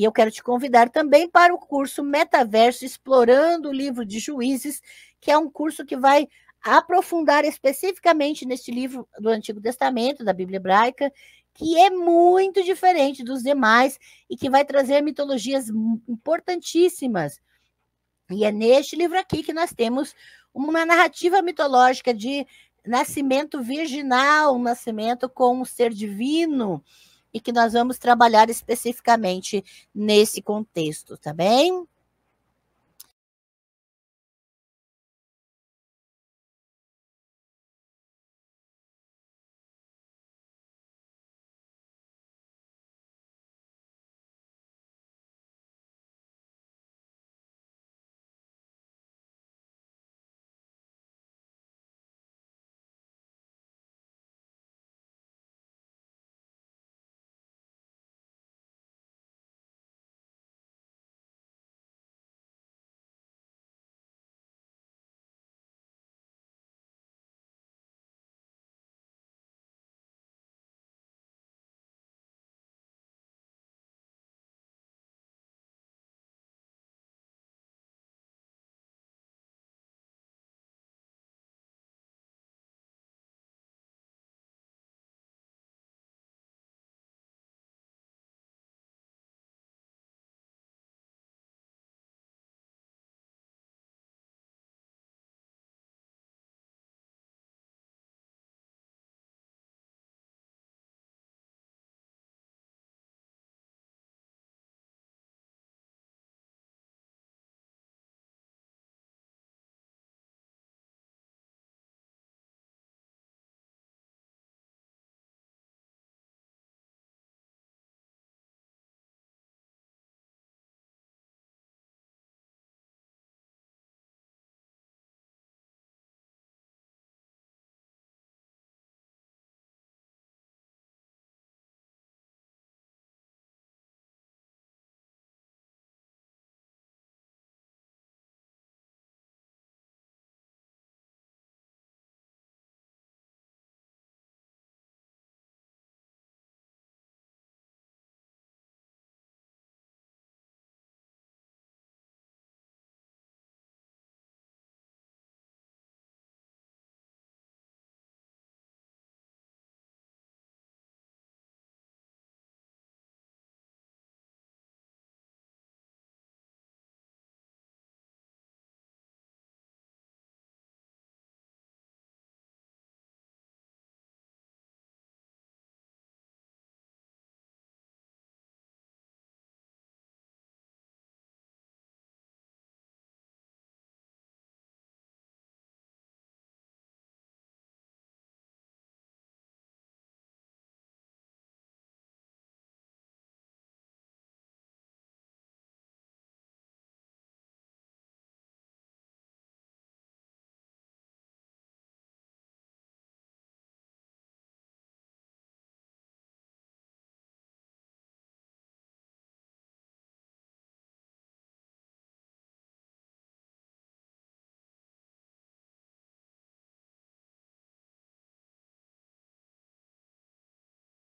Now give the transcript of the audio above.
E eu quero te convidar também para o curso Metaverso Explorando o Livro de Juízes, que é um curso que vai aprofundar especificamente neste livro do Antigo Testamento, da Bíblia Hebraica, que é muito diferente dos demais e que vai trazer mitologias importantíssimas. E é neste livro aqui que nós temos uma narrativa mitológica de nascimento virginal, um nascimento com um ser divino, e que nós vamos trabalhar especificamente nesse contexto, tá bem?